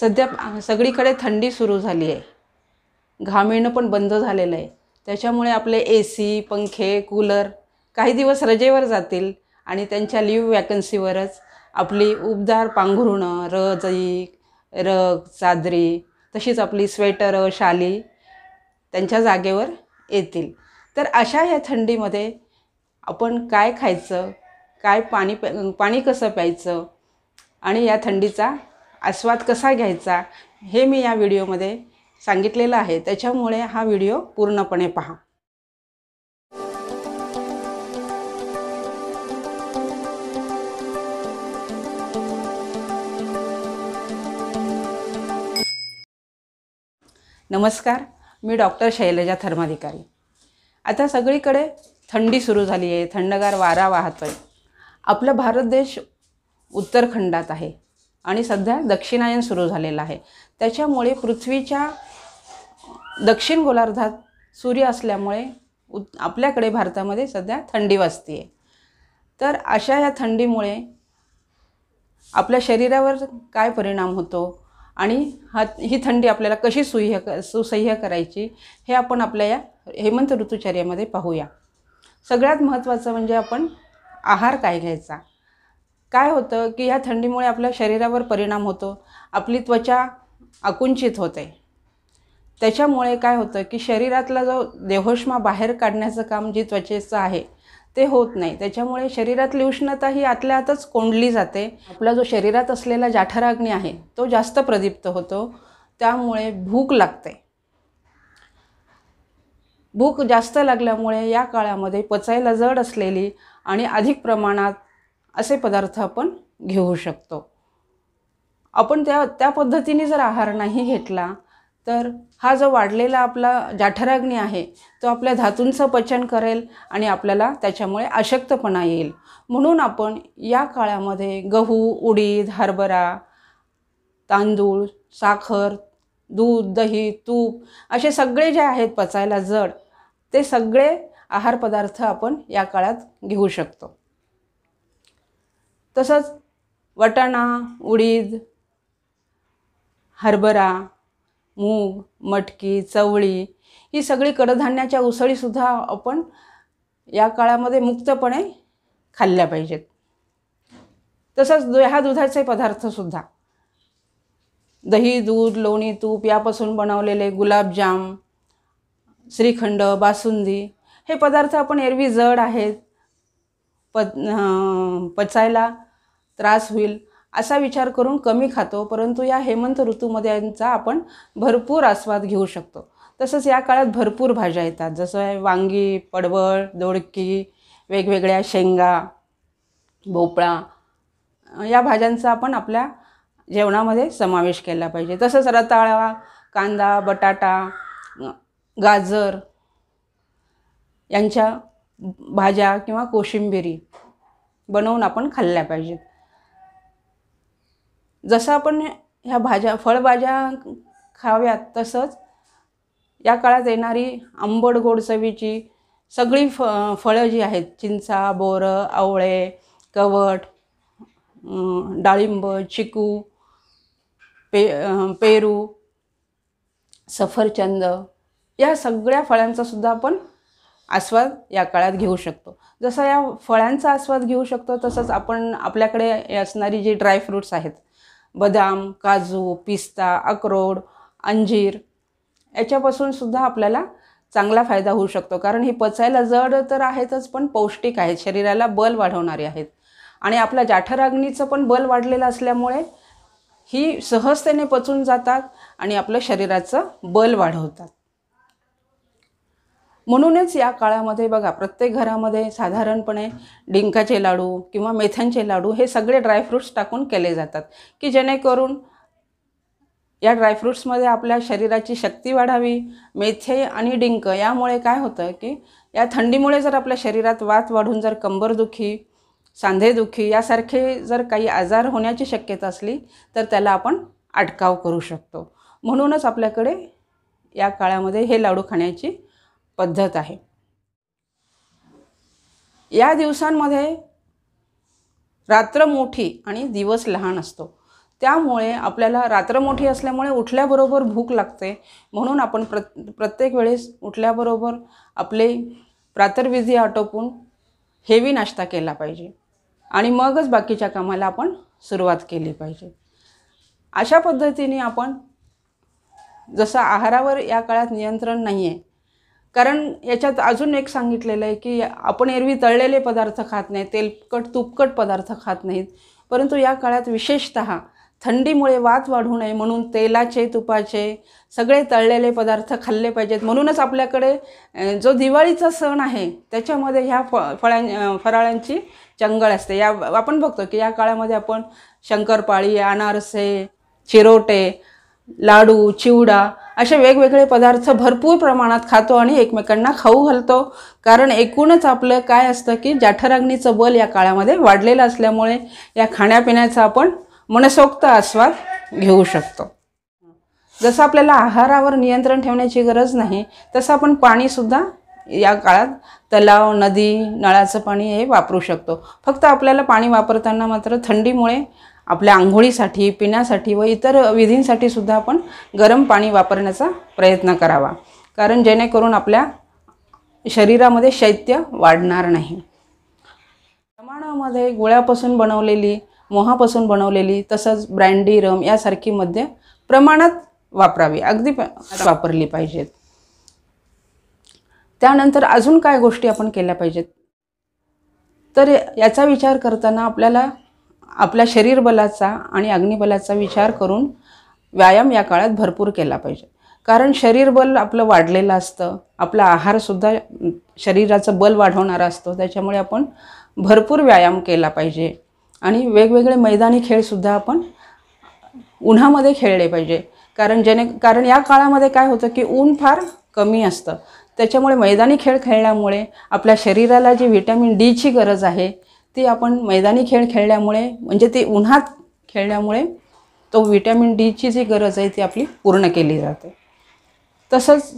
सध्या सगळीकडे थंडी सुरू झाली आहे घाम येणं पण बंद झालेलं आहे त्याच्यामुळे आपले ए सी पंखे कूलर काही दिवस रजेवर जातील आणि त्यांच्या लीव वॅकन्सीवरच आपली उबदार पांघरुणं रजई रग चादरी तशीच आपली स्वेटर शाली त्यांच्या जागेवर येतील तर अशा या थंडीमध्ये आपण काय खायचं काय पाणी पाणी कसं प्यायचं आणि या थंडीचा आस्वाद कसा घ्यायचा हे मी या व्हिडिओमध्ये सांगितलेलं आहे त्याच्यामुळे हा व्हिडिओ पूर्णपणे पहा नमस्कार मी डॉक्टर शैलजा धर्माधिकारी आता सगळीकडे थंडी सुरू झाली आहे थंडगार वारा वाहत आहे आपला भारत देश उत्तरखंडात आहे आणि सध्या दक्षिणायन सुरू झालेलं आहे त्याच्यामुळे पृथ्वीच्या दक्षिण गोलार्धात सूर्य असल्यामुळे उ आपल्याकडे भारतामध्ये सध्या थंडी वाजते आहे तर अशा या थंडीमुळे आपल्या शरीरावर काय परिणाम होतो आणि हा ही थंडी आपल्याला कशी सुह्य क सुसह्य करायची हे आपण आपल्या या हेमंत ऋतुचर्यामध्ये पाहूया सगळ्यात महत्त्वाचं म्हणजे आपण आहार काय घ्यायचा काय होतं की ह्या थंडीमुळे आपल्या शरीरावर परिणाम होतो आपली त्वचा आकुंचित होते त्याच्यामुळे काय होतं की शरीरातला जो देहोष्मा बाहेर काढण्याचं काम जी त्वचेचं आहे ते होत नाही त्याच्यामुळे शरीरातली उष्णता ही आतल्या आतच कोंडली जाते आपला जो शरीरात असलेला जाठराग्नी आहे तो जास्त प्रदीप्त होतो त्यामुळे भूक लागते भूक जास्त लागल्यामुळे या काळामध्ये पचायला जड असलेली आणि अधिक प्रमाणात असे पदार्थ आपण घेऊ शकतो आपण त्या त्या पद्धतीने जर आहार नाही घेतला तर हा जो वाढलेला आपला जाठराग्नी आहे तो आपल्या धातूंचं पचन करेल आणि आपल्याला त्याच्यामुळे अशक्तपणा येईल म्हणून आपण या काळामध्ये गहू उडीद हरभरा तांदूळ साखर दूध दही तूप असे सगळे जे आहेत पचायला जड ते सगळे आहार पदार्थ आपण या काळात घेऊ शकतो तसंच वटाणा उडीद हरभरा मूग मटकी चवळी ही सगळी कडधान्याच्या उसळीसुद्धा आपण या काळामध्ये मुक्तपणे खाल्ल्या पाहिजेत तसंच दु ह्या दुधाचे पदार्थसुद्धा दही दूध लोणी तूप यापासून बनवलेले गुलाबजाम श्रीखंड बासुंदी हे पदार्थ आपण एरवी जड आहेत प पचायला त्रास होईल असा विचार करून कमी खातो परंतु या हेमंत ऋतूमध्ये यांचा आपण भरपूर आस्वाद घेऊ शकतो तसंच या काळात भरपूर भाज्या येतात जसं आहे वांगी पडवळ दोडकी वेगवेगळ्या शेंगा भोपळा या भाज्यांचा आपण आपल्या जेवणामध्ये समावेश केला पाहिजे तसंच रताळा कांदा बटाटा गाजर यांच्या भाज्या किंवा कोशिंबिरी बनवून आपण खाल्ल्या पाहिजेत जसं आपण ह्या भाज्या फळभाज्या खाव्यात तसंच या काळात येणारी आंबट गोड चवीची सगळी फ फळं जी आहेत चिंचा बोरं आवळे कवट डाळिंब चिकू पे पेरू सफरचंद या सगळ्या फळांचा सुद्धा आपण आस्वाद या काळात घेऊ शकतो जसा या फळांचा आस्वाद घेऊ शकतो तसंच आपण आपल्याकडे असणारी जी ड्रायफ्रूट्स आहेत बदाम काजू पिस्ता अक्रोड अंजीर याच्यापासून सुद्धा आपल्याला चांगला फायदा होऊ शकतो कारण हे पचायला जड तर आहेतच पण पौष्टिक आहेत शरीराला बल वाढवणारे आहेत आणि आपल्या जाठराग्नीचं पण बल वाढलेलं असल्यामुळे ही सहजतेने पचून जातात आणि आपलं शरीराचं बल वाढवतात म्हणूनच या काळामध्ये बघा प्रत्येक घरामध्ये साधारणपणे डिंकाचे लाडू किंवा मेथ्यांचे लाडू हे सगळे ड्रायफ्रूट्स टाकून केले जातात की जेणेकरून या ड्रायफ्रूट्समध्ये आपल्या शरीराची शक्ती वाढावी मेथे आणि डिंक यामुळे काय होतं की या थंडीमुळे जर आपल्या शरीरात वात वाढून जर कंबरदुखी सांधेदुखी यासारखे जर काही आजार होण्याची शक्यता असली तर त्याला आपण अटकाव करू शकतो म्हणूनच आपल्याकडे या काळामध्ये हे लाडू खाण्याची पद्धत आहे या दिवसांमध्ये रात्र मोठी आणि दिवस लहान असतो त्यामुळे आपल्याला रात्र मोठी असल्यामुळे उठल्याबरोबर भूक लागते म्हणून आपण प्र प्रत्येक वेळेस उठल्याबरोबर आपले प्रातर्विधी आटोपून हेवी नाश्ता केला पाहिजे आणि मगच बाकीच्या कामाला आपण सुरुवात केली पाहिजे अशा पद्धतीने आपण जसं आहारावर या काळात नियंत्रण नाही आहे कारण याच्यात अजून एक सांगितलेलं आहे की आपण एरवी तळलेले पदार्थ खात नाही तेलकट तुपकट पदार्थ खात नाहीत परंतु या काळात विशेषत थंडीमुळे वात वाढू नये म्हणून तेलाचे तुपाचे सगळे तळलेले पदार्थ खाल्ले पाहिजेत म्हणूनच आपल्याकडे जो दिवाळीचा सण आहे त्याच्यामध्ये ह्या फ फळा फराळांची चंगळ असते या आपण बघतो की या काळामध्ये आपण शंकरपाळी अनारसे चिरोटे लाडू चिवडा असे वेगवेगळे पदार्थ भरपूर प्रमाणात खातो आणि एकमेकांना खाऊ घालतो कारण एकूणच आपलं काय असतं की जाठराग्नीचं बल या काळामध्ये वाढलेलं असल्यामुळे या खाण्यापिण्याचा आपण मनसोक्त आस्वाद घेऊ शकतो जसं आपल्याला आहारावर नियंत्रण ठेवण्याची गरज नाही तसं आपण पाणीसुद्धा या काळात तलाव नदी नळाचं पाणी हे वापरू शकतो फक्त आपल्याला पाणी वापरताना मात्र थंडीमुळे आपल्या आंघोळीसाठी पिण्यासाठी व इतर विधींसाठी सुद्धा आपण गरम पाणी वापरण्याचा प्रयत्न करावा कारण जेणेकरून आपल्या शरीरामध्ये शैत्य वाढणार नाही प्रमाणामध्ये गुळ्यापासून बनवलेली मोहापासून बनवलेली तसंच ब्रँडी रम यासारखी मध्ये प्रमाणात वापरावी अगदी वापरली पाहिजेत त्यानंतर अजून काय गोष्टी आपण केल्या पाहिजेत तर याचा विचार करताना आपल्याला आपल्या शरीरबलाचा आणि अग्निबलाचा विचार करून व्यायाम या काळात भरपूर केला पाहिजे कारण शरीरबल आपलं वाढलेलं असतं आपला आहारसुद्धा शरीराचं बल वाढवणारा असतो त्याच्यामुळे आपण भरपूर व्यायाम केला पाहिजे आणि वेगवेगळे मैदानी खेळसुद्धा आपण उन्हामध्ये खेळले पाहिजे कारण जेणे कारण या काळामध्ये काय होतं की ऊन फार कमी असतं त्याच्यामुळे मैदानी खेळ खेळल्यामुळे आपल्या शरीराला जी व्हिटॅमिन डीची गरज आहे ती आपण मैदानी खेळ खेळल्यामुळे म्हणजे ते उन्हात खेळल्यामुळे तो विटॅमिन डीची जी गरज आहे ती आपली पूर्ण केली जाते तसंच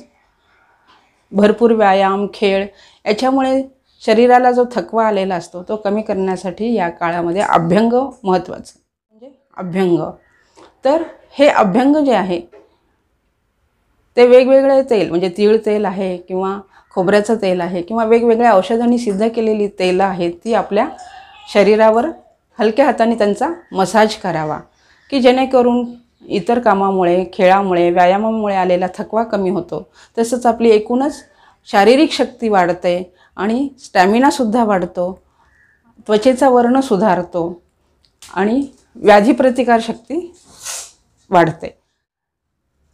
भरपूर व्यायाम खेळ याच्यामुळे शरीराला जो थकवा आलेला असतो तो कमी करण्यासाठी या काळामध्ये अभ्यंग महत्त्वाचं म्हणजे अभ्यंग तर हे अभ्यंग जे आहे ते वेगवेगळे तेल म्हणजे तीळ तेल आहे किंवा खोबऱ्याचं तेल आहे किंवा वेगवेगळ्या औषधांनी सिद्ध केलेली तेलं आहेत ती आपल्या शरीरावर हलक्या हाताने त्यांचा मसाज करावा की जेणेकरून इतर कामामुळे खेळामुळे व्यायामामुळे आलेला थकवा कमी होतो तसंच आपली एकूणच शारीरिक शक्ती वाढते आणि स्टॅमिनासुद्धा वाढतो त्वचेचा वर्ण सुधारतो आणि शक्ती वाढते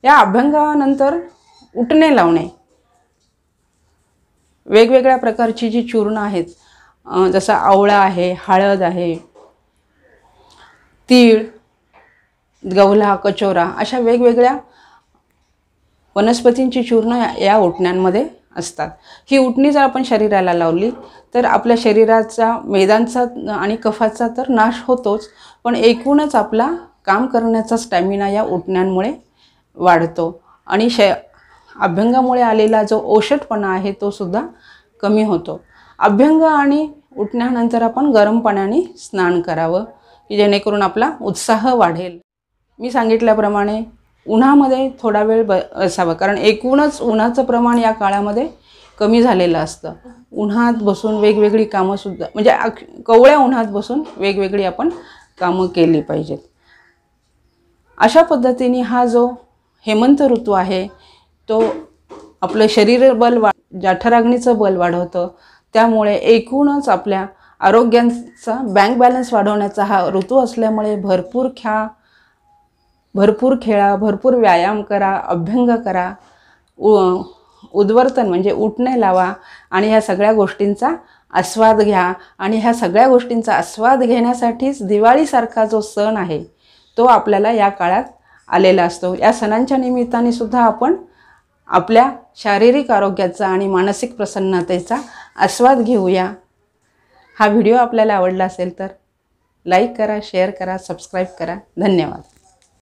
या अभ्यंगानंतर उठणे लावणे वेगवेगळ्या प्रकारची जी चूर्ण आहेत जसं आवळा आहे हळद आहे तीळ गवला कचोरा अशा वेगवेगळ्या वनस्पतींची चूर्ण या उटण्यांमध्ये असतात ही उटणी जर आपण शरीराला लावली तर आपल्या शरीराचा मेदांचा आणि कफाचा तर नाश होतोच पण एकूणच आपला काम करण्याचा स्टॅमिना या उटण्यांमुळे वाढतो आणि श अभ्यंगामुळे आलेला जो ओषटपणा आहे तो सुद्धा कमी होतो अभ्यंग आणि उठण्यानंतर आपण गरम पाण्याने स्नान करावं की जेणेकरून आपला उत्साह वाढेल मी सांगितल्याप्रमाणे उन्हामध्ये थोडा वेळ ब असावा कारण एकूणच उन्हाचं प्रमाण या काळामध्ये कमी झालेलं असतं उन्हात बसून वेगवेगळी कामंसुद्धा म्हणजे अख कवळ्या उन्हात बसून वेगवेगळी आपण कामं केली पाहिजेत अशा पद्धतीने हा जो हेमंत ऋतू आहे तो आपलं शरीर बल वा जाठराग्नीचं बल वाढवतं त्यामुळे एकूणच आपल्या आरोग्यांचा बँक बॅलन्स वाढवण्याचा हा ऋतू असल्यामुळे भरपूर ख्या भरपूर खेळा भरपूर व्यायाम करा अभ्यंग करा उ उद्वर्तन म्हणजे उठणे लावा आणि ह्या सगळ्या गोष्टींचा आस्वाद घ्या आणि ह्या सगळ्या गोष्टींचा आस्वाद घेण्यासाठीच दिवाळीसारखा जो सण आहे तो आपल्याला या काळात आलेला असतो या सणांच्या निमित्ताने सुद्धा आपण आपल्या शारीरिक आरोग्याचा आणि मानसिक प्रसन्नतेचा आस्वाद घेऊया हा व्हिडिओ आपल्याला आवडला असेल तर लाईक करा शेअर करा सबस्क्राईब करा धन्यवाद